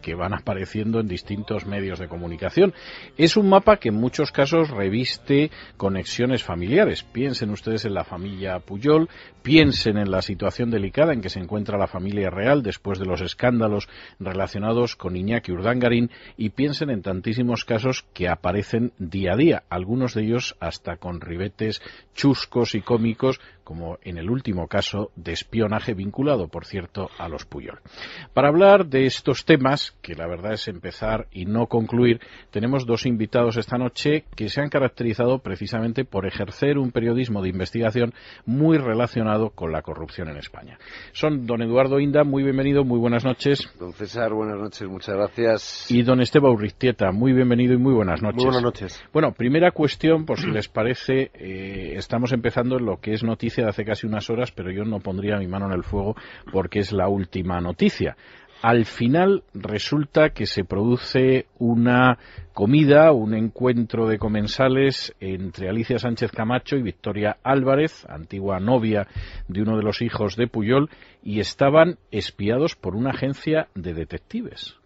que van apareciendo en distintos medios de comunicación. Es un mapa que en muchos casos reviste conexiones familiares. Piensen ustedes en la familia Puyol, piensen en la situación delicada en que se encuentra la familia real después de los escándalos relacionados con Iñaki Urdangarín y piensen en tantísimos casos que aparecen día a día, algunos de ellos hasta con ribetes chuscos y cómicos como en el último caso de espionaje vinculado, por cierto, a los Puyol. Para hablar de estos temas, que la verdad es empezar y no concluir, tenemos dos invitados esta noche que se han caracterizado precisamente por ejercer un periodismo de investigación muy relacionado con la corrupción en España. Son don Eduardo Inda, muy bienvenido, muy buenas noches. Don César, buenas noches, muchas gracias. Y don Esteban Uriztieta, muy bienvenido y muy buenas noches. Muy buenas noches. Bueno, primera cuestión, por si les parece, eh, estamos empezando en lo que es noticia hace casi unas horas, pero yo no pondría mi mano en el fuego porque es la última noticia al final resulta que se produce una comida, un encuentro de comensales entre Alicia Sánchez Camacho y Victoria Álvarez, antigua novia de uno de los hijos de Puyol, y estaban espiados por una agencia de detectives.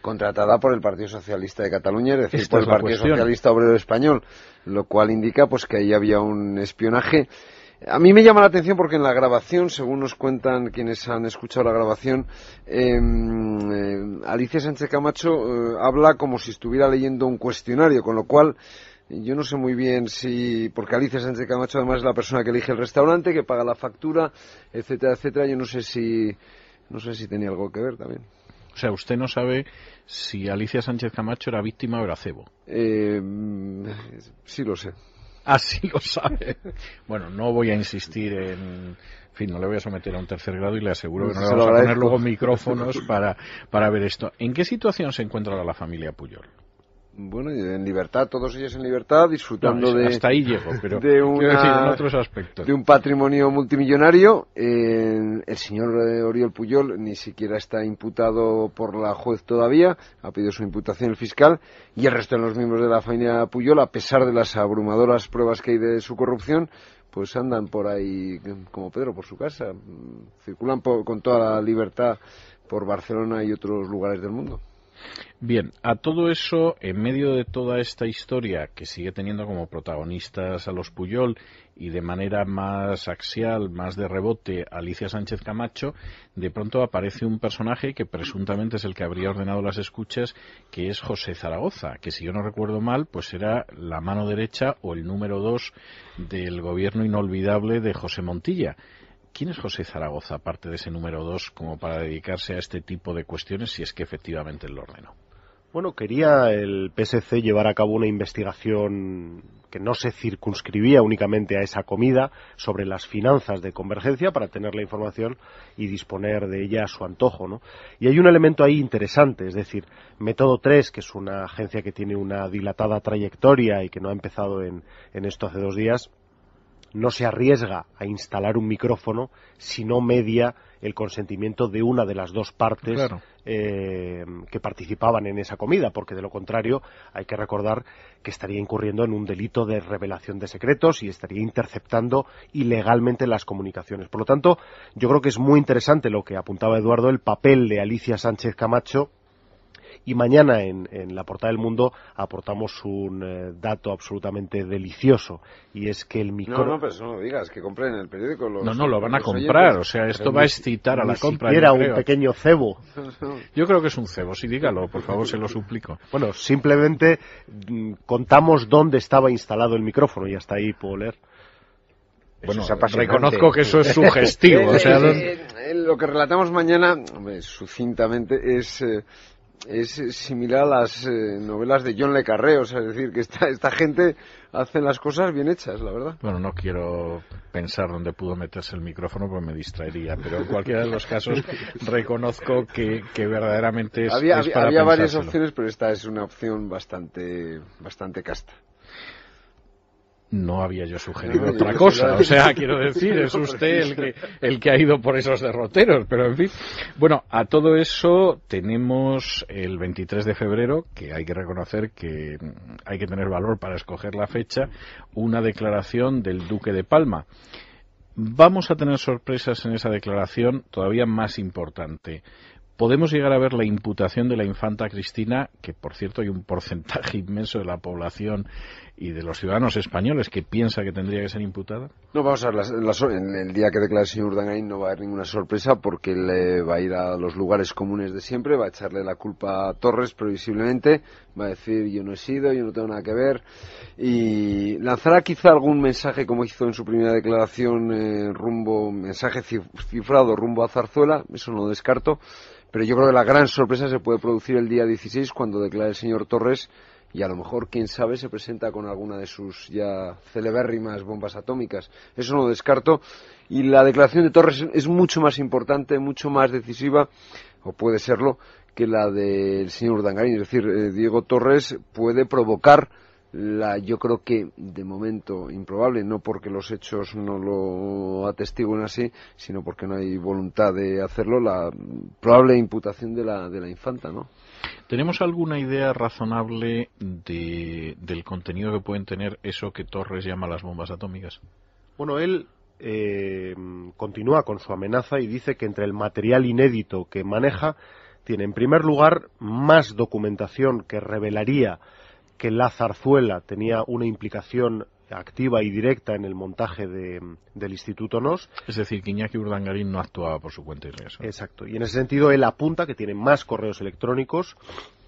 Contratada por el Partido Socialista de Cataluña, es decir, por el Partido Socialista Obrero Español, lo cual indica pues que ahí había un espionaje a mí me llama la atención porque en la grabación, según nos cuentan quienes han escuchado la grabación, em, eh, Alicia Sánchez Camacho eh, habla como si estuviera leyendo un cuestionario, con lo cual yo no sé muy bien si, porque Alicia Sánchez Camacho además es la persona que elige el restaurante, que paga la factura, etcétera, etcétera. Yo no sé si, no sé si tenía algo que ver también. O sea, usted no sabe si Alicia Sánchez Camacho era víctima o era cebo. Eh, mm, sí lo sé. así lo sabe. Bueno, no voy a insistir en, en fin, no le voy a someter a un tercer grado y le aseguro que no le vamos a poner luego micrófonos para, para ver esto. ¿En qué situación se encuentra la familia Puyol? bueno, en libertad, todos ellos en libertad, disfrutando de, ahí pero de, de un patrimonio multimillonario. el señor Oriol Puyol ni siquiera está imputado por la juez todavía, ha pedido su imputación el fiscal, y el resto de los miembros de la familia Puyol, a pesar de las abrumadoras pruebas que hay de su corrupción, pues andan por ahí como Pedro por su casa, circulan con toda la libertad por Barcelona y otros lugares del mundo. Bien, a todo eso, en medio de toda esta historia que sigue teniendo como protagonistas a los Puyol y de manera más axial, más de rebote, Alicia Sánchez Camacho, de pronto aparece un personaje que presuntamente es el que habría ordenado las escuchas, que es José Zaragoza, que si yo no recuerdo mal, pues era la mano derecha o el número dos del gobierno inolvidable de José Montilla. ¿Quién es José Zaragoza, aparte de ese número dos, como para dedicarse a este tipo de cuestiones si es que efectivamente lo ordenó? Bueno, quería el PSC llevar a cabo una investigación que no se circunscribía únicamente a esa comida sobre las finanzas de convergencia para tener la información y disponer de ella a su antojo. ¿no? Y hay un elemento ahí interesante, es decir, Método 3, que es una agencia que tiene una dilatada trayectoria y que no ha empezado en esto hace dos días, no se arriesga a instalar un micrófono si no media el consentimiento de una de las dos partes eh, que participaban en esa comida, porque de lo contrario hay que recordar que estaría incurriendo en un delito de revelación de secretos y estaría interceptando ilegalmente las comunicaciones. Por lo tanto, yo creo que es muy interesante lo que apuntaba Eduardo, el papel de Alicia Sánchez Camacho y mañana en, la portada del mundo aportamos un eh, dato absolutamente delicioso y es que el micrófono... No, no, pero no lo digas, que compren el periódico. no, no, lo van a comprar, o sea, esto va a excitar a la compra. Era un pequeño cebo. Yo creo que es un cebo, sí, dígalo, por favor, se lo suplico. Bueno, simplemente mm, contamos dónde estaba instalado el micrófono y hasta ahí puedo leer. Bueno, reconozco que eso es sugestivo. o lo que relatamos mañana, sucintamente, es eh, es similar a las eh, novelas de John Le Carré, o sea, es decir, que esta, gente hace las cosas bien hechas, la verdad. Bueno, no quiero pensar dónde pudo meterse el micrófono porque me distraería, pero en cualquiera de los casos reconozco que, verdaderamente es, había, había varias opciones, pero esta es una opción bastante casta no había yo sugerido otra cosa. O sea, quiero decir, es usted el que, el que ha ido por esos derroteros. Pero en fin, bueno, a todo eso tenemos el 23 de febrero, que hay que reconocer que hay que tener valor para escoger la fecha, una declaración del Duque de Palma. Vamos a tener sorpresas en esa declaración todavía más importante podemos llegar a ver la imputación de la infanta Cristina, que por cierto hay un porcentaje inmenso de la población y de los ciudadanos españoles que piensa que tendría que ser imputada? No, vamos a ver, en el día que declare el señor Urdangain no va a haber ninguna sorpresa porque le va a ir a los lugares comunes de siempre, va a echarle la culpa a Torres previsiblemente, va a decir yo no he sido, yo no tengo nada que ver y lanzará quizá algún mensaje como hizo en su primera declaración eh, rumbo, mensaje cifrado rumbo a Zarzuela, eso no lo descarto pero yo creo que la gran sorpresa se puede producir el día 16 cuando declare el señor Torres y a lo mejor, quién sabe, se presenta con alguna de sus ya celebérrimas bombas atómicas. Eso no lo descarto. Y la declaración de Torres es mucho más importante, mucho más decisiva, o puede serlo, que la del señor Dangarín. Es decir, eh, Diego Torres puede provocar la, yo creo que de momento improbable, no porque los hechos no lo atestiguen así, sino porque no hay voluntad de hacerlo, la probable imputación de la, de la infanta, ¿no? ¿Tenemos alguna idea razonable de, del contenido que pueden tener eso que Torres llama las bombas atómicas? Bueno, él eh, continúa con su amenaza y dice que entre el material inédito que maneja tiene, en primer lugar, más documentación que revelaría que la zarzuela tenía una implicación activa y directa en el montaje del Instituto NOS. Es decir, que Iñaki Urdangarín no actuaba por su cuenta y riesgo. Exacto. Y en ese sentido, él apunta que tiene más correos electrónicos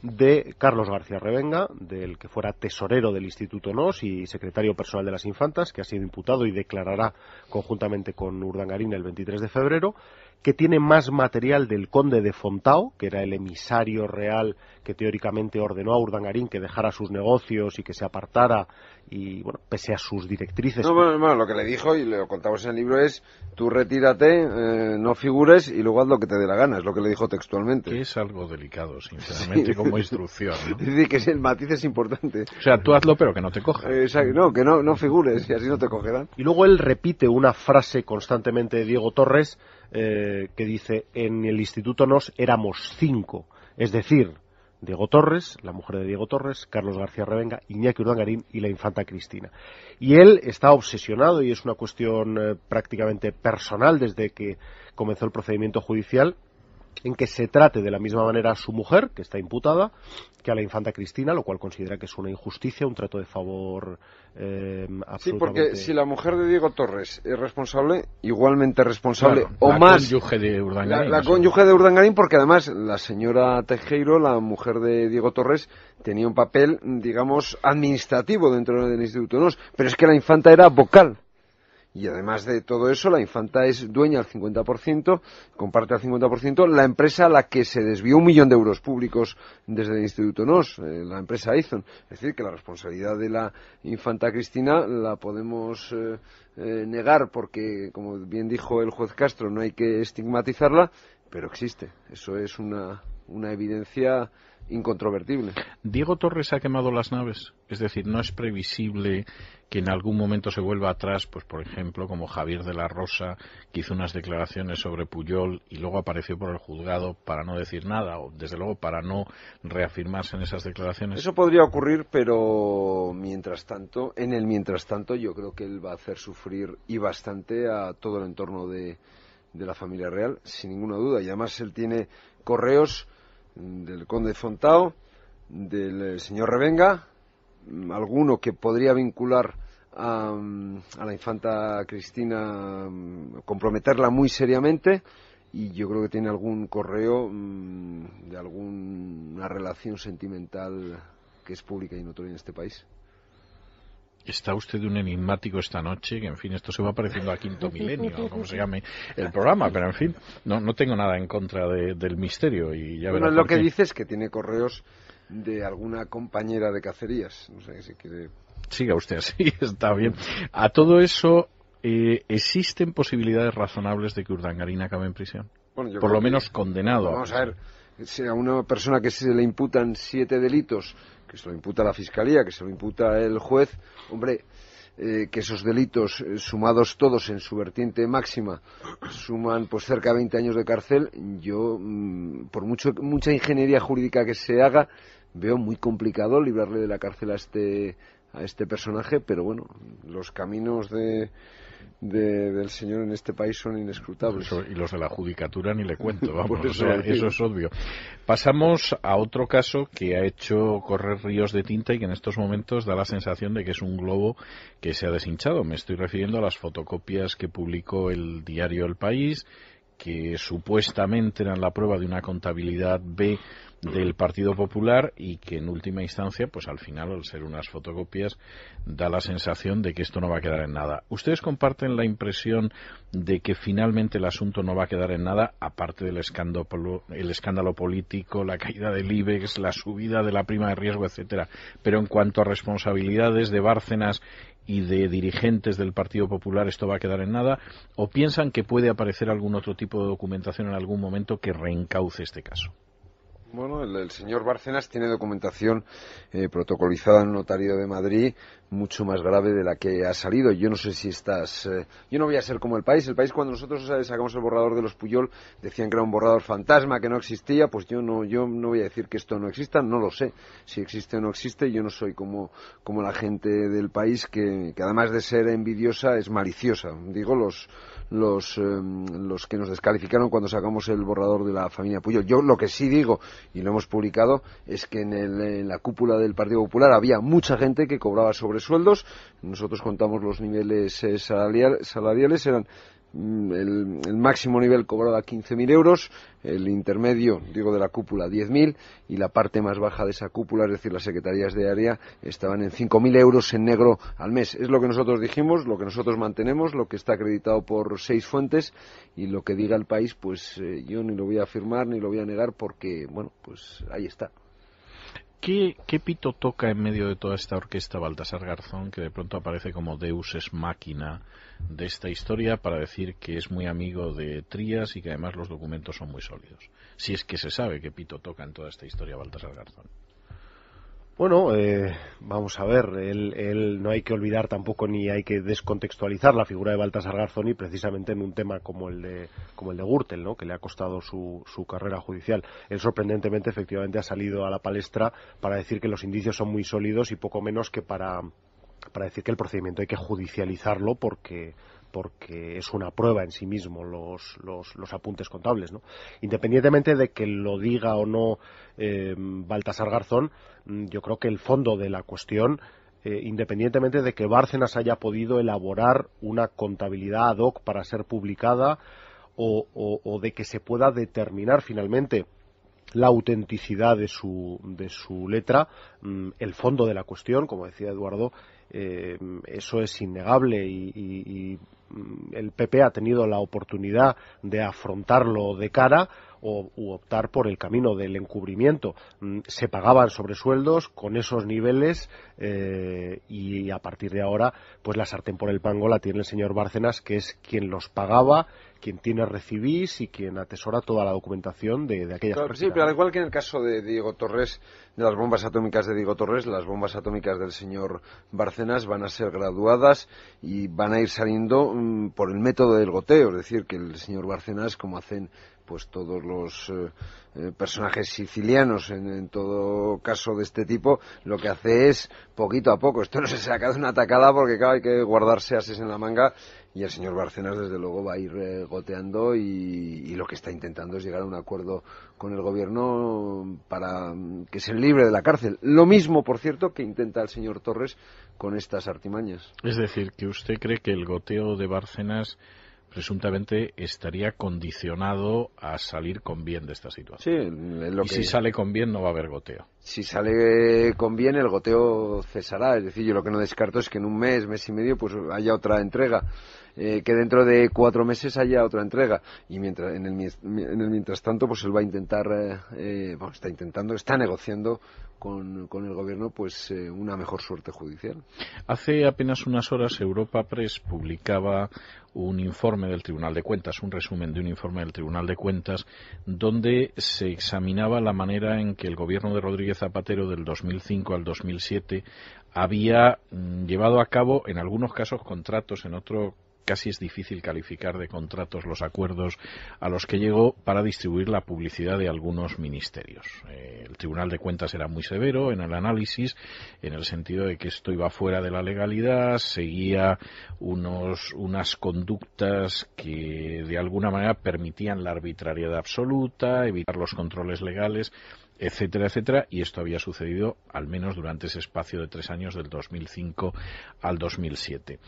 de Carlos García Revenga, del que fuera tesorero del Instituto NOS y secretario personal de las Infantas, que ha sido imputado y declarará conjuntamente con Urdangarín el 23 de febrero, que tiene más material del conde de Fontao, que era el emisario real que teóricamente ordenó a Urdangarín que dejara sus negocios y que se apartara y bueno, pese a sus directrices. No, bueno, lo que le dijo y lo contamos en el libro es tú retírate, eh, no figures y luego haz lo que te dé la gana, es lo que le dijo textualmente. es algo delicado, sinceramente, como instrucción. Es decir, que el matiz es importante. O sea, tú hazlo pero que no te coja. no, que no, figures y así no te cogerán. Y luego él repite una frase constantemente de Diego Torres eh, que dice, en el instituto nos éramos cinco, es decir, Diego Torres, la mujer de Diego Torres, Carlos García Revenga, Iñaki Urdangarín y la infanta Cristina. Y él está obsesionado y es una cuestión eh, prácticamente personal desde que comenzó el procedimiento judicial en que se trate de la misma manera a su mujer, que está imputada, que a la infanta Cristina, lo cual considera que es una injusticia, un trato de favor eh, Sí, porque si la mujer de Diego Torres es responsable, igualmente responsable, o la más... Cónyuge de la, la cónyuge de Urdangarín, porque además la señora Tejero, la mujer de Diego Torres, tenía un papel, digamos, administrativo dentro del Instituto NOS, pero es que la infanta era vocal y además de todo eso, la infanta es dueña al 50%, comparte al 50%, la empresa a la que se desvió un millón de euros públicos desde el Instituto NOS, eh, la empresa Aizon. Es decir, que la responsabilidad de la infanta Cristina la podemos eh, eh, negar porque, como bien dijo el juez Castro, no hay que estigmatizarla pero existe. Eso es una, evidencia incontrovertible. Diego Torres ha quemado las naves, es decir, no es previsible que en algún momento se vuelva atrás, pues por ejemplo, como Javier de la Rosa, que hizo unas declaraciones sobre Puyol y luego apareció por el juzgado para no decir nada, o desde luego para no reafirmarse en esas declaraciones. Eso podría ocurrir, pero mientras tanto, en el mientras tanto, yo creo que él va a hacer sufrir y bastante a todo el entorno de, de la familia real, sin ninguna duda. Y además él tiene correos del conde Fontao, del eh, señor Revenga, mm, alguno que podría vincular a, mm, a la infanta Cristina, mm, comprometerla muy seriamente. Y yo creo que tiene algún correo de alguna relación sentimental que es pública y notoria en este país. Está usted un enigmático esta noche, que en fin, esto se va pareciendo a Quinto Milenio, o como se llame el programa, pero en fin, no, no tengo nada en contra del misterio y ya bueno, lo que dice es que tiene correos de alguna compañera de cacerías, no sé Siga usted así, está bien. A todo eso, eh, ¿existen posibilidades razonables de que Urdangarina acabe en prisión? Por lo menos condenado. Vamos a ver, si a una persona que se le imputan siete delitos que se lo imputa la Fiscalía, que se lo imputa el juez, hombre, eh, que esos delitos eh, sumados todos en su vertiente máxima suman pues cerca de 20 años de cárcel, yo mm, por mucho mucha ingeniería jurídica que se haga veo muy complicado librarle de la cárcel a este a este personaje, pero bueno, los caminos de del señor en este país son inescrutables. y los de la judicatura ni le cuento, vamos, eso, eso es obvio. Pasamos a otro caso que ha hecho correr ríos de tinta y que en estos momentos da la sensación de que es un globo que se ha deshinchado. Me estoy refiriendo a las fotocopias que publicó el diario El País, que supuestamente eran la prueba de una contabilidad B del Partido Popular y que en última instancia, pues al final, al ser unas fotocopias, da la sensación de que esto no va a quedar en nada. ¿Ustedes comparten la impresión de que finalmente el asunto no va a quedar en nada, aparte del escándalo, escándalo político, la caída del IBEX, la subida de la prima de riesgo, etcétera? Pero en cuanto a responsabilidades de Bárcenas y de dirigentes del Partido Popular esto va a quedar en nada o piensan que puede aparecer algún otro tipo de documentación en algún momento que reencauce este caso? Bueno, el, señor Bárcenas tiene documentación eh, protocolizada en el notario de Madrid mucho más grave de la que ha salido. Yo no sé si estás. Eh, yo no voy a ser como el país. El país, cuando nosotros eh, sacamos el borrador de los Puyol, decían que era un borrador fantasma, que no existía. Pues yo no, yo no voy a decir que esto no exista, no lo sé. Si existe o no existe, yo no soy como, como la gente del país que, además de ser envidiosa, es maliciosa. Digo, los, los, em, los que nos descalificaron cuando sacamos el borrador de la familia Puyol. Yo lo que sí digo, y lo hemos publicado, es que en, en la cúpula del Partido Popular había mucha gente que cobraba sobre sueldos, Nosotros contamos los niveles eh, salariales, eran mm, el, máximo nivel cobrado a 15.000 euros, el intermedio, digo, de la cúpula 10.000 y la parte más baja de esa cúpula, es decir, las secretarías de área, estaban en 5.000 euros en negro al mes. Es lo que nosotros dijimos, lo que nosotros mantenemos, lo que está acreditado por seis fuentes y lo que diga el país, pues eh, yo ni lo voy a afirmar ni lo voy a negar porque, bueno, pues ahí está. ¿Qué, pito toca en medio de toda esta orquesta Baltasar Garzón, que de pronto aparece como Deus es máquina de esta historia para decir que es muy amigo de Trías y que además los documentos son muy sólidos? Si es que se sabe qué pito toca en toda esta historia Baltasar Garzón. Bueno, eh, vamos a ver, él, él, no hay que olvidar tampoco ni hay que descontextualizar la figura de Baltasar Garzoni precisamente en un tema como el de, como el de Gürtel, ¿no? que le ha costado su, su carrera judicial. Él sorprendentemente efectivamente ha salido a la palestra para decir que los indicios son muy sólidos y poco menos que para, para decir que el procedimiento hay que judicializarlo porque, porque es una prueba en sí mismo los, los, apuntes contables. ¿no? Independientemente de que lo diga o no eh, Baltasar Garzón, mm, yo creo que el fondo de la cuestión eh, independientemente de que Bárcenas haya podido elaborar una contabilidad ad hoc para ser publicada o, o de que se pueda determinar finalmente la autenticidad de su, de su letra, mm, el fondo de la cuestión, como decía Eduardo, eh, eso es innegable y, mm, el PP ha tenido la oportunidad de afrontarlo de cara o u optar por el camino del encubrimiento. Mm, se pagaban sobresueldos con esos niveles eh, y a partir de ahora, pues la sartén por el pango la tiene el señor Bárcenas, que es quien los pagaba, quien tiene recibís y quien atesora toda la documentación de, aquella aquellas Sí, pero al igual que en el caso de Diego Torres, las bombas atómicas de Diego Torres, las bombas atómicas del señor Barcenas van a ser graduadas y van a ir saliendo mm, por el método del goteo, es decir, que el señor Barcenas, como hacen pues todos los eh, eh, personajes sicilianos en, todo caso de este tipo lo que hace es poquito a poco esto no se saca de una atacada porque hay que guardarse ases en la manga y el señor Barcenas desde luego va a ir eh, goteando y, y, lo que está intentando es llegar a un acuerdo con el gobierno para mm, que se libre de la cárcel lo mismo por cierto que intenta el señor Torres con estas artimañas es decir que usted cree que el goteo de Barcenas presuntamente estaría condicionado a salir con bien de esta situación. Sí, y si sale con bien no va a haber goteo. Si sale con bien el goteo cesará, es decir, yo lo que no descarto es que en un mes, mes y medio, pues haya otra entrega. Eh, que dentro de cuatro meses haya otra entrega. Y mientras, en el, mientras tanto, pues él va a intentar, eh, eh, bueno, está intentando, está negociando con, el gobierno, pues una mejor suerte judicial. Hace apenas unas horas Europa Press publicaba un informe del Tribunal de Cuentas, un resumen de un informe del Tribunal de Cuentas, donde se examinaba la manera en que el gobierno de Rodríguez Zapatero del 2005 al 2007 había mm, llevado a cabo, en algunos casos, contratos, en otro casi es difícil calificar de contratos los acuerdos a los que llegó para distribuir la publicidad de algunos ministerios. Eh, el Tribunal de Cuentas era muy severo en el análisis, en el sentido de que esto iba fuera de la legalidad, seguía unos, unas conductas que de alguna manera permitían la arbitrariedad absoluta, evitar los controles legales etcétera, etcétera, y esto había sucedido al menos durante ese espacio de tres años del 2005 al 2007.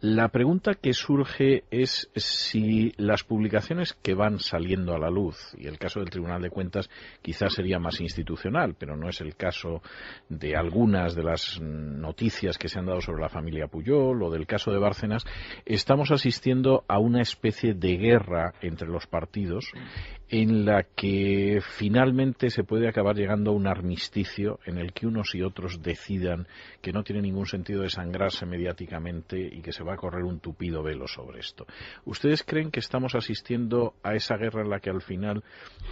La pregunta que surge es si las publicaciones que van saliendo a la luz, y el caso del Tribunal de Cuentas quizás sería más institucional, pero no es el caso de algunas de las noticias que se han dado sobre la familia Puyol o del caso de Bárcenas, estamos asistiendo a una especie de guerra entre los partidos en la que finalmente se puede acabar llegando a un armisticio en el que unos y otros decidan que no tiene ningún sentido desangrarse mediáticamente y que se va a correr un tupido velo sobre esto. ¿Ustedes creen que estamos asistiendo a esa guerra en la que al final,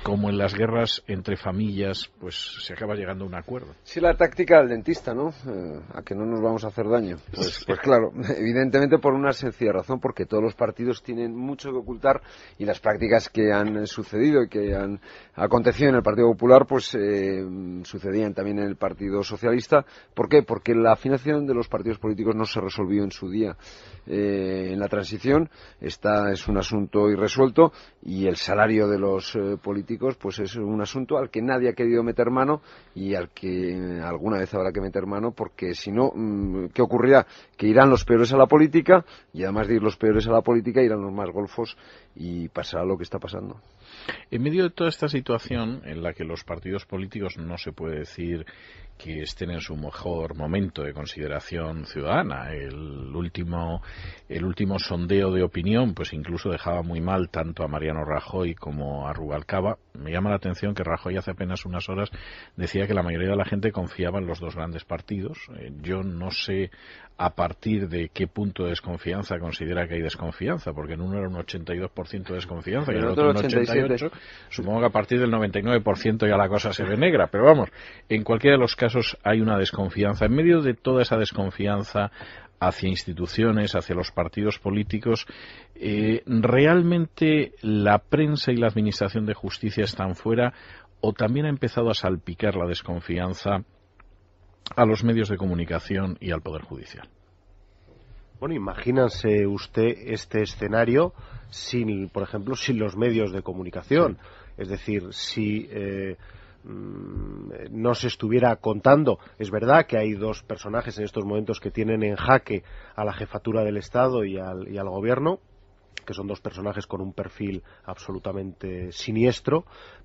como en las guerras entre familias, pues se acaba llegando a un acuerdo? Sí, la táctica del dentista, ¿no? Eh, a que no nos vamos a hacer daño. pues, pues claro, evidentemente por una sencilla razón, porque todos los partidos tienen mucho que ocultar y las prácticas que han sucedido y que han acontecido en el Partido Popular, pues eh, sucedían también en el Partido Socialista. ¿Por qué? Porque la afinación de los partidos políticos no se resolvió en su día. Eh, en la transición está, es un asunto irresuelto y el salario de los eh, políticos pues es un asunto al que nadie ha querido meter mano y al que alguna vez habrá que meter mano porque si no, mm, ¿qué ocurrirá? Que irán los peores a la política y además de ir los peores a la política irán los más golfos y pasará lo que está pasando. En medio de toda esta situación en la que los partidos políticos no se puede decir que estén en su mejor momento de consideración ciudadana. El último, el último sondeo de opinión, pues incluso dejaba muy mal tanto a Mariano Rajoy como a Rubalcaba, me llama la atención que Rajoy hace apenas unas horas decía que la mayoría de la gente confiaba en los dos grandes partidos. Eh, yo no sé a partir de qué punto de desconfianza considera que hay desconfianza, porque en uno era un 82% de desconfianza y en el otro un 88%. Supongo que a partir del 99% ya la cosa se ve negra, pero vamos, en cualquiera de los casos hay una desconfianza. En medio de toda esa desconfianza hacia instituciones, hacia los partidos políticos, eh, ¿realmente la prensa y la Administración de Justicia están fuera o también ha empezado a salpicar la desconfianza a los medios de comunicación y al Poder Judicial? Bueno, imagínense usted este escenario sin, por ejemplo, sin los medios de comunicación. Es decir, si eh, Mm, eh, no se estuviera contando. Es verdad que hay dos personajes en estos momentos que tienen en jaque a la jefatura del Estado y al, y al gobierno, que son dos personajes con un perfil absolutamente siniestro,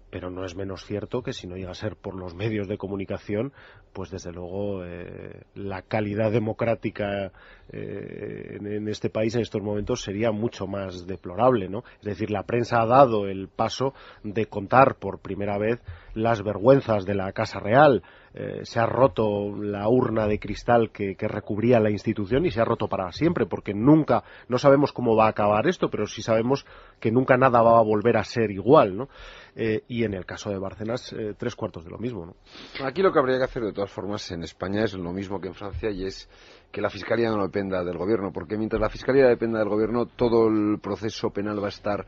pero no es menos cierto que si no llega a ser por los medios de comunicación, pues desde luego eh, la calidad democrática eh, en, este país en estos momentos sería mucho más deplorable, ¿no? Es decir, la prensa ha dado el paso de contar por primera vez las vergüenzas de la Casa Real, eh, se ha roto la urna de cristal que, recubría la institución y se ha roto para siempre, porque nunca, no sabemos cómo va a acabar esto, pero sí sabemos que nunca nada va a volver a ser igual, ¿no? Eh, y en el caso de Barcelona eh, tres cuartos de lo mismo, ¿no? Aquí lo que habría que hacer de todas formas en España es lo mismo que en Francia y es que la Fiscalía no dependa del Gobierno, porque mientras la Fiscalía dependa del Gobierno, todo el proceso penal va a estar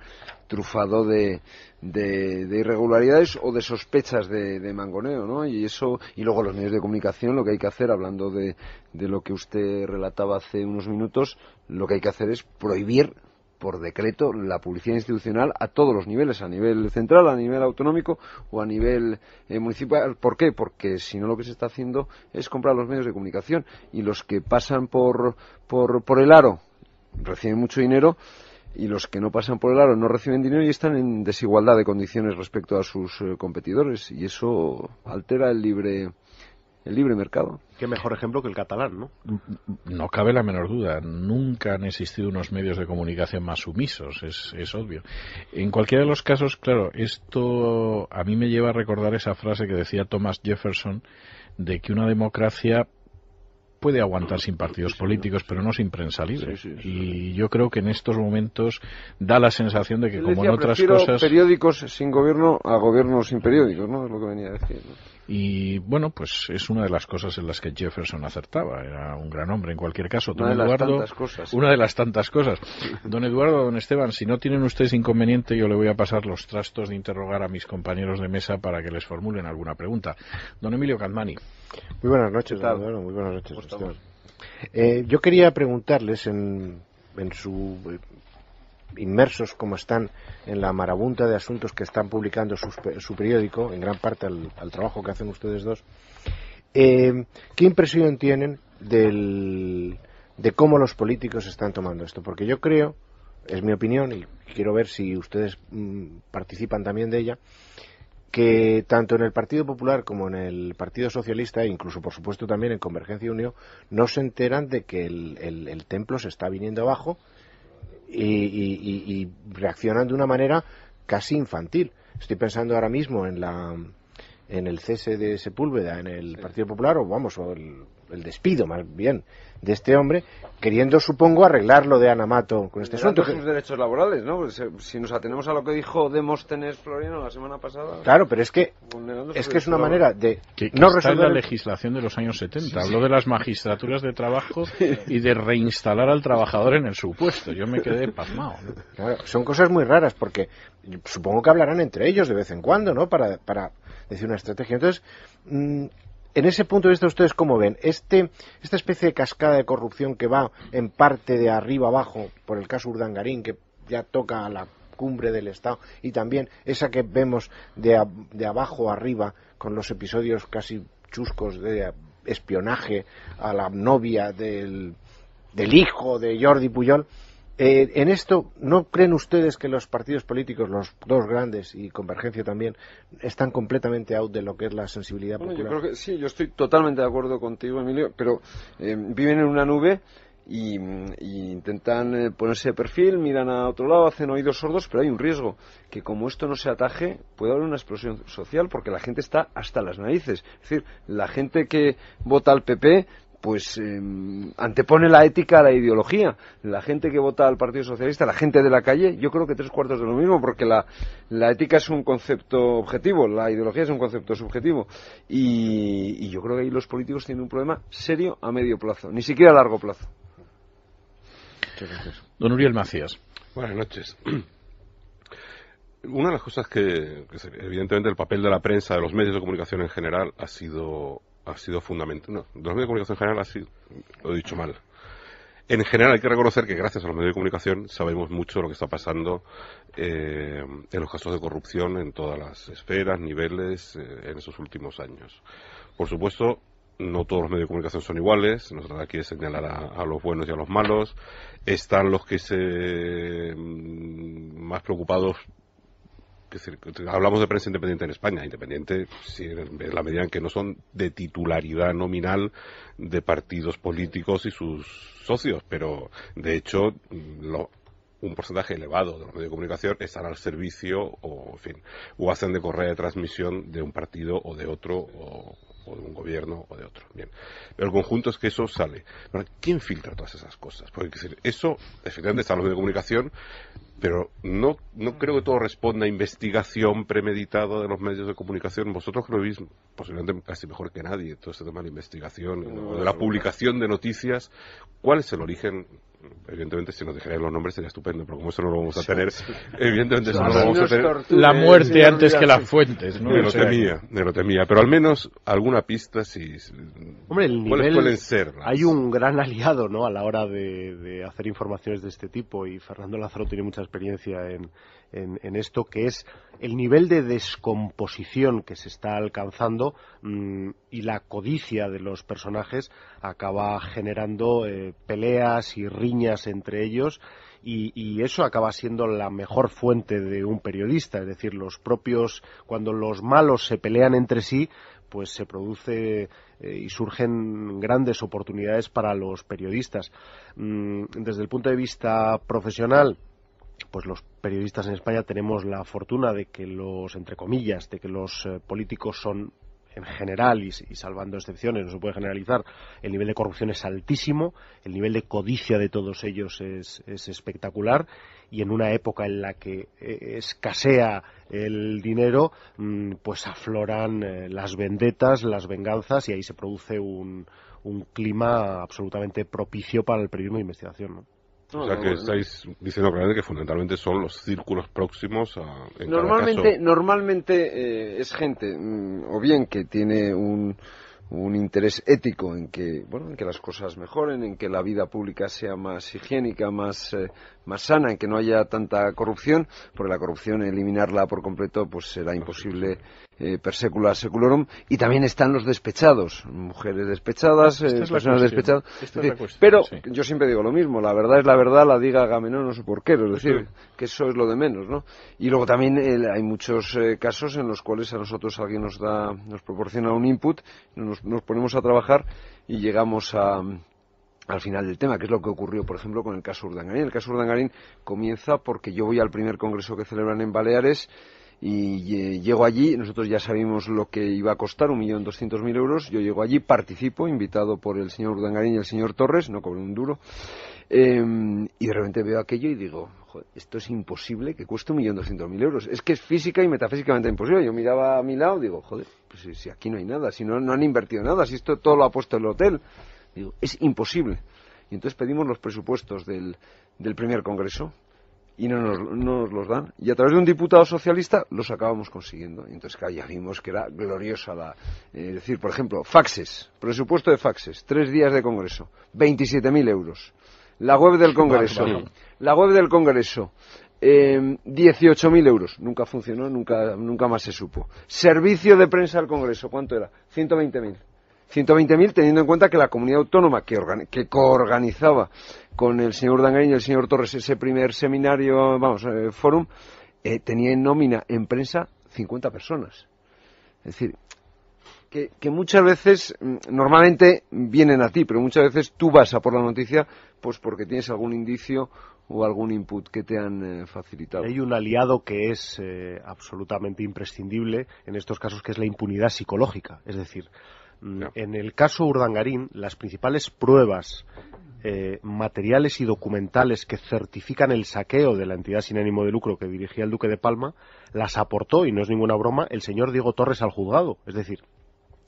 trufado de, irregularidades o de sospechas de, mangoneo, ¿no? Y eso, y luego los medios de comunicación, lo que hay que hacer, hablando de lo que usted relataba hace unos minutos, lo que hay que hacer es prohibir por decreto la publicidad institucional a todos los niveles, a nivel central, a nivel autonómico o a nivel eh, municipal. ¿Por qué? Porque si no lo que se está haciendo es comprar los medios de comunicación y los que pasan por, por, el aro reciben mucho dinero y los que no pasan por el aro no reciben dinero y están en desigualdad de condiciones respecto a sus eh, competidores y eso altera el libre el libre mercado. Qué mejor ejemplo que el catalán, ¿no? No cabe la menor duda. Nunca han existido unos medios de comunicación más sumisos, es, obvio. En cualquiera de los casos, claro, esto a mí me lleva a recordar esa frase que decía Thomas Jefferson de que una democracia puede aguantar sin partidos políticos, pero no sin prensa libre. Y yo creo que en estos momentos da la sensación de que, como en otras cosas. periódicos sin gobierno a gobiernos sin periódicos, ¿no? Es lo que venía diciendo decir. Y bueno, pues es una de las cosas en las que Jefferson acertaba. Era un gran hombre en cualquier caso. Don una de Eduardo, las tantas cosas. Una de las tantas cosas. Don Eduardo, don Esteban, si no tienen ustedes inconveniente, yo le voy a pasar los trastos de interrogar a mis compañeros de mesa para que les formulen alguna pregunta. Don Emilio Catmani. Muy buenas noches, don Eduardo. Muy buenas noches. Eh, yo quería preguntarles en su eh, inmersos como están en la marabunta de asuntos que están publicando su, periódico, en gran parte al, trabajo que hacen ustedes dos, eh, ¿qué impresión tienen de cómo los políticos están tomando esto? Porque yo creo, es mi opinión, y quiero ver si ustedes mm, participan también de ella, que tanto en el Partido Popular como en el Partido Socialista, e incluso por supuesto también en Convergencia y Unión, no se enteran de que el templo se está viniendo abajo y, reaccionan de una manera casi infantil. Estoy pensando ahora mismo en la en el cese de Sepúlveda en el Partido Popular o vamos o el, el despido más bien, de este hombre, queriendo, supongo, arreglar lo de Anamato con este asunto. derechos laborales, ¿no? si nos atenemos a lo que dijo Demóstenes Floriano la semana pasada. Claro, pero es que es que es una manera de no resolver en la legislación de los años 70. Hablo Habló de las magistraturas de trabajo y de reinstalar al trabajador en el supuesto. Yo me quedé pasmado. Claro, son cosas muy raras porque supongo que hablarán entre ellos de vez en cuando, ¿no? Para, para decir una estrategia. Entonces, mm, en ese punto de vista, ¿ustedes cómo ven? Este, esta especie de cascada de corrupción que va en parte de arriba abajo, por el caso Urdangarín, que ya toca a la cumbre del Estado, y también esa que vemos de, de abajo arriba, con los episodios casi chuscos de espionaje a la novia del, del hijo de Jordi Puyol, eh, en esto, ¿no creen ustedes que los partidos políticos, los dos grandes y Convergencia también, están completamente out de lo que es la sensibilidad bueno, Yo creo que, sí, yo estoy totalmente de acuerdo contigo, Emilio, pero eh, viven en una nube y, intentan eh, ponerse de perfil, miran a otro lado, hacen oídos sordos, pero hay un riesgo, que como esto no se ataje, puede haber una explosión social porque la gente está hasta las narices. Es decir, la gente que vota al PP pues em, antepone la ética a la ideología. La gente que vota al Partido Socialista, la gente de la calle, yo creo que tres cuartos de lo mismo, porque la, ética es un concepto objetivo, la ideología es un concepto subjetivo. Y, yo creo que ahí los políticos tienen un problema serio a medio plazo, ni siquiera a largo plazo. Don Uriel Macías. Buenas noches. Una de las cosas que, evidentemente, el papel de la prensa, de los medios de comunicación en general, ha sido ha sido fundamental. No, los medios de comunicación en general ha sido, lo he dicho mal. En general hay que reconocer que gracias a los medios de comunicación sabemos mucho lo que está pasando eh, en los casos de corrupción en todas las esferas, niveles, eh, en esos últimos años. Por supuesto, no todos los medios de comunicación son iguales, trata aquí señalar a, a, los buenos y a los malos, están los que se mm, más preocupados hablamos de prensa independiente en España, independiente en la medida en que no son de titularidad nominal de partidos políticos y sus socios, pero de hecho un porcentaje elevado de los medios de comunicación están al servicio o, fin, o hacen de correa de transmisión de un partido o de otro o, de un gobierno o de otro. Bien. Pero el conjunto es que eso sale. ¿Quién filtra todas esas cosas? Porque eso, efectivamente, están los medios de comunicación, pero no, no creo que todo responda a investigación premeditada de los medios de comunicación. Vosotros lo veis posiblemente casi mejor que nadie, todo este tema de la investigación, de la publicación de noticias, ¿cuál es el origen Evidentemente, si nos dejarían los nombres sería estupendo, pero como eso no lo vamos a tener, evidentemente no vamos a tener. La muerte antes que las fuentes, ¿no? lo temía, temía. Pero al menos alguna pista si Hombre, ser? Hay un gran aliado, ¿no? A la hora de, de hacer informaciones de este tipo y Fernando Lázaro tiene mucha experiencia en en, esto, que es el nivel de descomposición que se está alcanzando mm, y la codicia de los personajes acaba generando eh, peleas y riñas entre ellos y, eso acaba siendo la mejor fuente de un periodista, es decir, los propios, cuando los malos se pelean entre sí, pues se produce eh, y surgen grandes oportunidades para los periodistas. Mm, desde el punto de vista profesional, pues los periodistas en España tenemos la fortuna de que los, entre comillas, de que los eh, políticos son en general, y, salvando excepciones, no se puede generalizar, el nivel de corrupción es altísimo, el nivel de codicia de todos ellos es, espectacular, y en una época en la que eh, escasea el dinero, mm, pues afloran eh, las vendetas, las venganzas, y ahí se produce un, un clima absolutamente propicio para el periodismo de investigación. ¿no? o sea que estáis diciendo claramente que fundamentalmente son los círculos próximos a... normalmente normalmente eh, es gente, mm, o bien que tiene un, un interés ético en que, bueno, en que las cosas mejoren, en que la vida pública sea más higiénica, más, eh, más sana, en que no haya tanta corrupción, porque la corrupción, eliminarla por completo, pues será imposible eh, per seculorum. Y también están los despechados, mujeres despechadas, eh, personas despechadas. pero yo siempre digo lo mismo, la verdad es la verdad, la diga Gamenón, no su porquero, es decir, que eso es lo de menos, ¿no? Y luego también hay muchos eh, casos en los cuales a nosotros alguien nos da, nos proporciona un input, nos ponemos a trabajar y llegamos a al final del tema, que es lo que ocurrió, por ejemplo, con el caso Urdangarín. El caso Urdangarín comienza porque yo voy al primer congreso que celebran en Baleares y eh, llego allí, nosotros ya sabíamos lo que iba a costar, un millón doscientos mil euros, yo llego allí, participo, invitado por el señor Urdangarín y el señor Torres, no cobro un duro, em, y de repente veo aquello y digo, Joder, esto es imposible que cueste un millón doscientos mil euros, es que es física y metafísicamente imposible, yo miraba a mi lado, y digo, joder, pues si, si aquí no hay nada, si no, no han invertido nada, si esto todo lo ha puesto el hotel, Digo, es imposible. Y entonces pedimos los presupuestos del, del primer Congreso y no nos, nos, los dan. Y a través de un diputado socialista los acabamos consiguiendo. Y entonces, claro, ya vimos que era gloriosa la. Eh, decir, por ejemplo, faxes, presupuesto de faxes, tres días de Congreso, 27.000 euros. La web del Congreso, la web del Congreso, 18.000 em, euros. Nunca funcionó, nunca, nunca más se supo. Servicio de prensa al Congreso, ¿cuánto era? 120.000. 120.000, teniendo en cuenta que la comunidad autónoma que, coorganizaba con el señor Dangarín y el señor Torres ese primer seminario, vamos, eh, eh tenía en nómina en prensa 50 personas. Es decir, que, muchas veces, mm, normalmente vienen a ti, pero muchas veces tú vas a por la noticia pues porque tienes algún indicio o algún input que te han eh, facilitado. Hay un aliado que es eh, absolutamente imprescindible en estos casos, que es la impunidad psicológica. Es decir, en el caso Urdangarín, las principales pruebas eh, materiales y documentales que certifican el saqueo de la entidad sin ánimo de lucro que dirigía el duque de Palma, las aportó, y no es ninguna broma, el señor Diego Torres al juzgado. Es decir,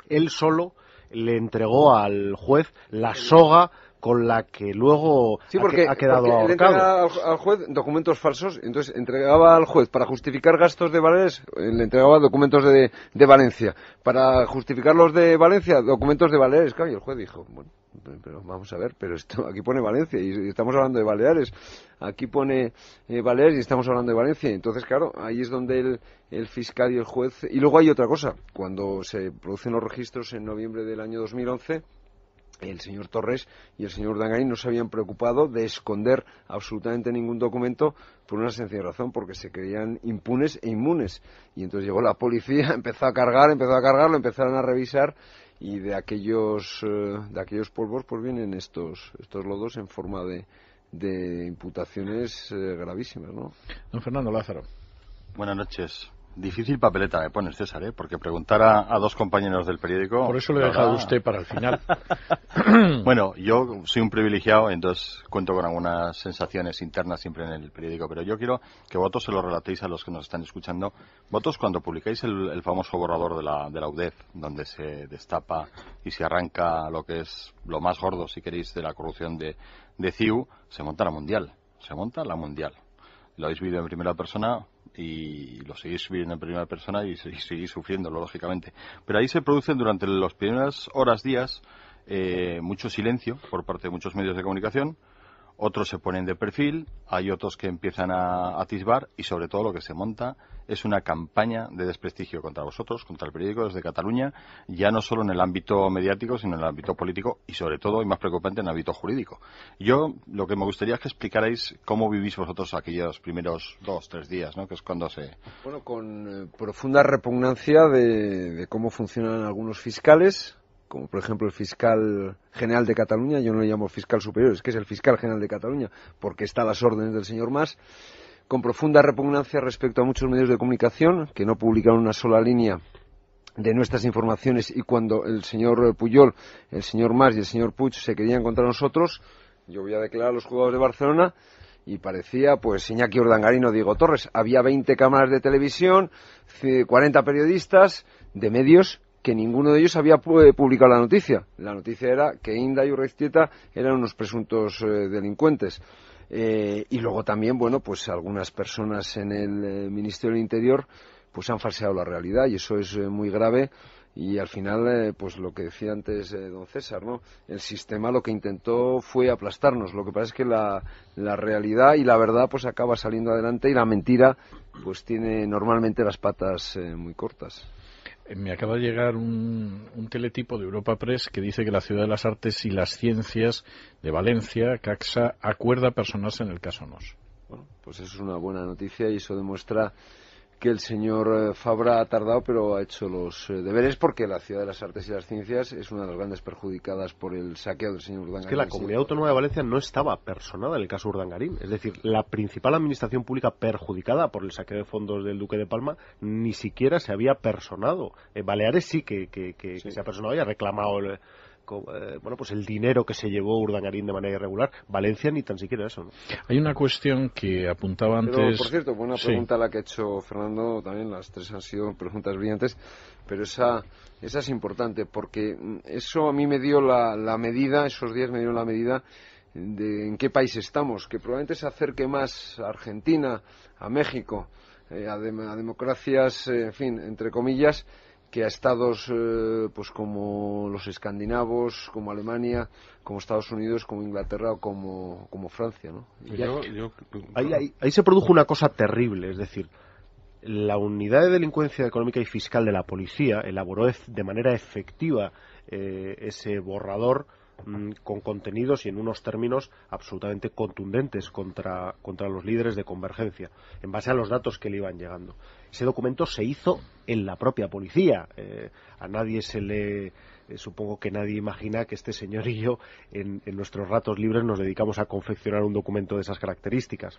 él solo le entregó al juez la soga con la que luego ha, quedado porque entregaba al, juez documentos falsos, entonces entregaba al juez para justificar gastos de Valencia, eh, le entregaba documentos de, de Valencia, para justificar los de Valencia, documentos de Baleares, claro, y el juez dijo, bueno, pero vamos a ver, pero esto, aquí pone Valencia y, estamos hablando de Baleares, aquí pone eh, Baleares y estamos hablando de Valencia, entonces claro, ahí es donde el, el fiscal y el juez, y luego hay otra cosa, cuando se producen los registros en noviembre del año 2011, el señor Torres y el señor Dangani no se habían preocupado de esconder absolutamente ningún documento por una sencilla razón, porque se creían impunes e inmunes. Y entonces llegó la policía, empezó a cargar, empezó a cargarlo, empezaron a revisar y de aquellos, eh, de aquellos polvos pues vienen estos, estos lodos en forma de, de imputaciones eh, gravísimas. ¿no? Don Fernando Lázaro. Buenas noches. Difícil papeleta me pones, César, ¿eh? porque preguntar a, dos compañeros del periódico... Por eso lo he dejado ah. usted para el final. bueno, yo soy un privilegiado, entonces cuento con algunas sensaciones internas siempre en el periódico, pero yo quiero que votos se lo relatéis a los que nos están escuchando. Votos cuando publicáis el, famoso borrador de la, de la UDEF, donde se destapa y se arranca lo que es lo más gordo, si queréis, de la corrupción de, de CIU, se monta la mundial. Se monta la mundial lo habéis vivido en primera persona, y lo seguís viviendo en primera persona y seguís sufriéndolo, lógicamente. Pero ahí se producen durante las primeras horas, días, eh, mucho silencio por parte de muchos medios de comunicación, otros se ponen de perfil, hay otros que empiezan a atisbar y sobre todo lo que se monta es una campaña de desprestigio contra vosotros, contra el periódico desde Cataluña, ya no solo en el ámbito mediático, sino en el ámbito político y sobre todo, y más preocupante, en el ámbito jurídico. Yo lo que me gustaría es que explicarais cómo vivís vosotros aquellos primeros dos, tres días, ¿no? que es cuando se... Bueno, con eh, profunda repugnancia de cómo funcionan algunos fiscales, como por ejemplo el fiscal general de Cataluña, yo no le llamo fiscal superior, es que es el fiscal general de Cataluña, porque está a las órdenes del señor Mas, con profunda repugnancia respecto a muchos medios de comunicación que no publicaron una sola línea de nuestras informaciones y cuando el señor Puyol, el señor Mas y el señor Puig se querían contra nosotros, yo voy a declarar a los jugadores de Barcelona y parecía pues Iñaki Ordangarino, Diego Torres. Había 20 cámaras de televisión, 40 periodistas de medios que ninguno de ellos había eh, publicado la noticia. La noticia era que Inda y Urreztieta eran unos presuntos eh, delincuentes. Eh, y luego también, bueno, pues algunas personas en el Ministerio del Interior pues han falseado la realidad y eso es muy grave y al final pues lo que decía antes don César no el sistema lo que intentó fue aplastarnos lo que pasa es que la, realidad y la verdad pues acaba saliendo adelante y la mentira pues tiene normalmente las patas muy cortas eh, me acaba de llegar un, teletipo de Europa Press que dice que la Ciudad de las Artes y las Ciencias de Valencia, CAXA, acuerda personas en el caso NOS. Bueno, pues eso es una buena noticia y eso demuestra que el señor eh, Fabra ha tardado, pero ha hecho los eh, deberes porque la ciudad de las artes y las ciencias es una de las grandes perjudicadas por el saqueo del señor Urdangarín. Es que la comunidad autónoma de Valencia no estaba personada en el caso Urdangarín. Es decir, la principal administración pública perjudicada por el saqueo de fondos del Duque de Palma ni siquiera se había personado. En eh, Baleares sí que, que, que, se ha personado y ha reclamado. Eh, bueno, pues el dinero que se llevó Urdangarín de manera irregular. Valencia ni tan siquiera eso. ¿no? Hay una cuestión que apuntaba antes. por cierto, buena pregunta la que ha hecho Fernando también. Las tres han sido preguntas brillantes, pero esa, es importante porque mm, eso a mí me dio la, medida, esos días me dio la medida de en qué país estamos, que probablemente se acerque más a Argentina, a México, eh, a, democracias, eh, en fin, entre comillas que a estados eh, pues como los escandinavos, como Alemania, como Estados Unidos, como Inglaterra o como, Francia. ¿no? ahí, ahí, se produjo una cosa terrible, es decir, la unidad de delincuencia económica y fiscal de la policía elaboró de manera efectiva eh, ese borrador mm, con contenidos y en unos términos absolutamente contundentes contra los líderes de convergencia, en base a los datos que le iban llegando. Ese documento se hizo en la propia policía. Eh, a nadie se le. Eh, supongo que nadie imagina que este señor y yo, en, en nuestros ratos libres, nos dedicamos a confeccionar un documento de esas características.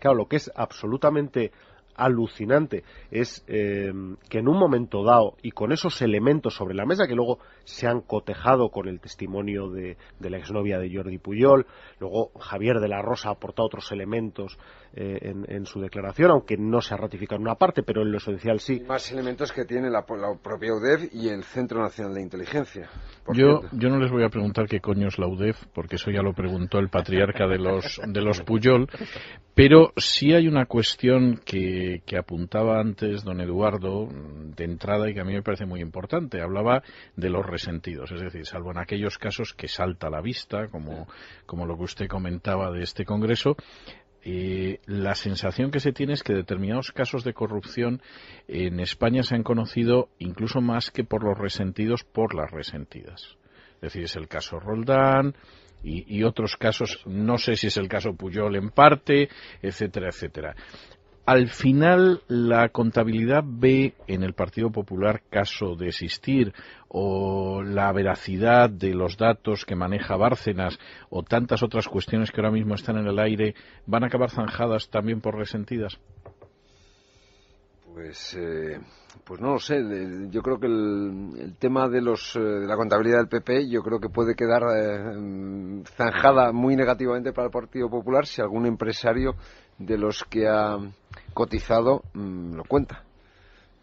Claro, lo que es absolutamente alucinante es eh, que en un momento dado y con esos elementos sobre la mesa que luego se han cotejado con el testimonio de, de la exnovia de Jordi Puyol, luego Javier de la Rosa ha aportado otros elementos eh, en, su declaración, aunque no se ha ratificado en una parte, pero en lo esencial sí. Más elementos que tiene la, propia UDEF y el Centro Nacional de Inteligencia. Yo, yo, no les voy a preguntar qué coño es la UDEF, porque eso ya lo preguntó el patriarca de los, de los Puyol, pero sí hay una cuestión que que, apuntaba antes don Eduardo mm, de entrada y que a mí me parece muy importante. Hablaba de los resentidos, es decir, salvo en aquellos casos que salta la vista, como, como lo que usted comentaba de este Congreso, eh, la sensación que se tiene es que determinados casos de corrupción en España se han conocido incluso más que por los resentidos, por las resentidas. Es decir, es el caso Roldán y, y otros casos, no sé si es el caso Puyol en parte, etcétera, etcétera. Al final, la contabilidad ve en el Partido Popular caso de existir o la veracidad de los datos que maneja Bárcenas o tantas otras cuestiones que ahora mismo están en el aire van a acabar zanjadas también por resentidas pues, eh, pues no lo sé. Yo creo que el, tema de, los, eh, de la contabilidad del PP, yo creo que puede quedar eh, zanjada muy negativamente para el Partido Popular si algún empresario de los que ha cotizado mm, lo cuenta.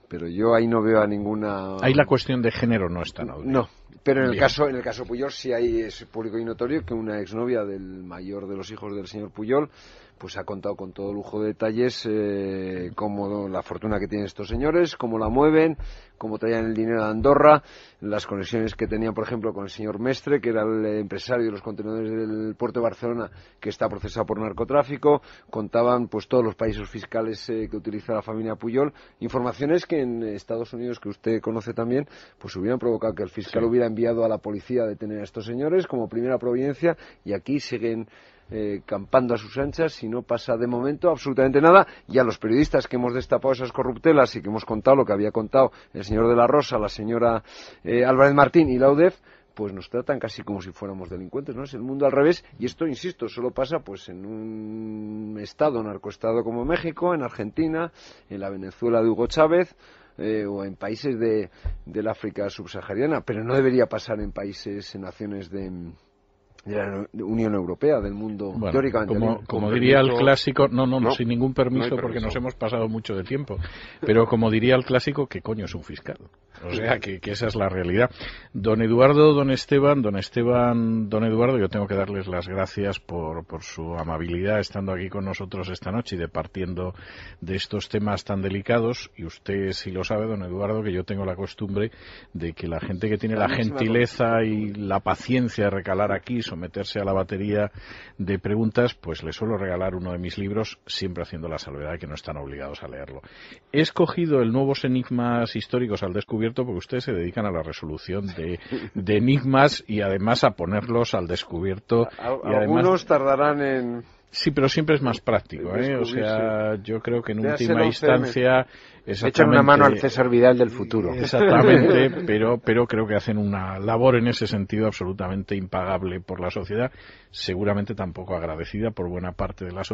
Pero yo ahí no veo a ninguna. Ahí la cuestión de género no está, ¿no? No pero en el, caso, en el caso Puyol sí hay, es público y notorio que una exnovia del mayor de los hijos del señor Puyol pues ha contado con todo lujo de detalles eh, cómo la fortuna que tienen estos señores, cómo la mueven, cómo traían el dinero a Andorra, las conexiones que tenían, por ejemplo, con el señor Mestre, que era el empresario de los contenedores del puerto de Barcelona, que está procesado por narcotráfico, contaban pues todos los países fiscales eh, que utiliza la familia Puyol, informaciones que en Estados Unidos, que usted conoce también, pues hubieran provocado que el fiscal hubiera hubiera enviado a la policía a detener a estos señores como primera providencia y aquí siguen eh, campando a sus anchas y no pasa de momento absolutamente nada. Y a los periodistas que hemos destapado esas corruptelas y que hemos contado lo que había contado el señor de la Rosa, la señora eh, Álvarez Martín y la UDEF, pues nos tratan casi como si fuéramos delincuentes, ¿no? Es el mundo al revés y esto, insisto, solo pasa pues en un estado, narcoestado como México, en Argentina, en la Venezuela de Hugo Chávez, eh, o en países de, del África subsahariana, pero no debería pasar en países, en naciones de, de la Unión Europea, del mundo Como, diría el clásico, no, no, sin ningún permiso, porque nos hemos pasado mucho de tiempo, pero como diría el clásico, que coño es un fiscal? O sea, que, esa es la realidad. Don Eduardo, don Esteban, don Esteban, don Eduardo, yo tengo que darles las gracias por, su amabilidad estando aquí con nosotros esta noche y departiendo de estos temas tan delicados. Y usted si lo sabe, don Eduardo, que yo tengo la costumbre de que la gente que tiene la gentileza y la paciencia de recalar aquí son meterse a la batería de preguntas, pues le suelo regalar uno de mis libros, siempre haciendo la salvedad de que no están obligados a leerlo. He escogido el Nuevos Enigmas Históricos al Descubierto porque ustedes se dedican a la resolución de, enigmas y además a ponerlos al descubierto. algunos tardarán en Sí, pero siempre es más práctico, ¿eh? O sea, yo creo que en última instancia... Echan una mano al César Vidal del futuro. Exactamente, pero, pero creo que hacen una labor en ese sentido absolutamente impagable por la sociedad, seguramente tampoco agradecida por buena parte de la sociedad.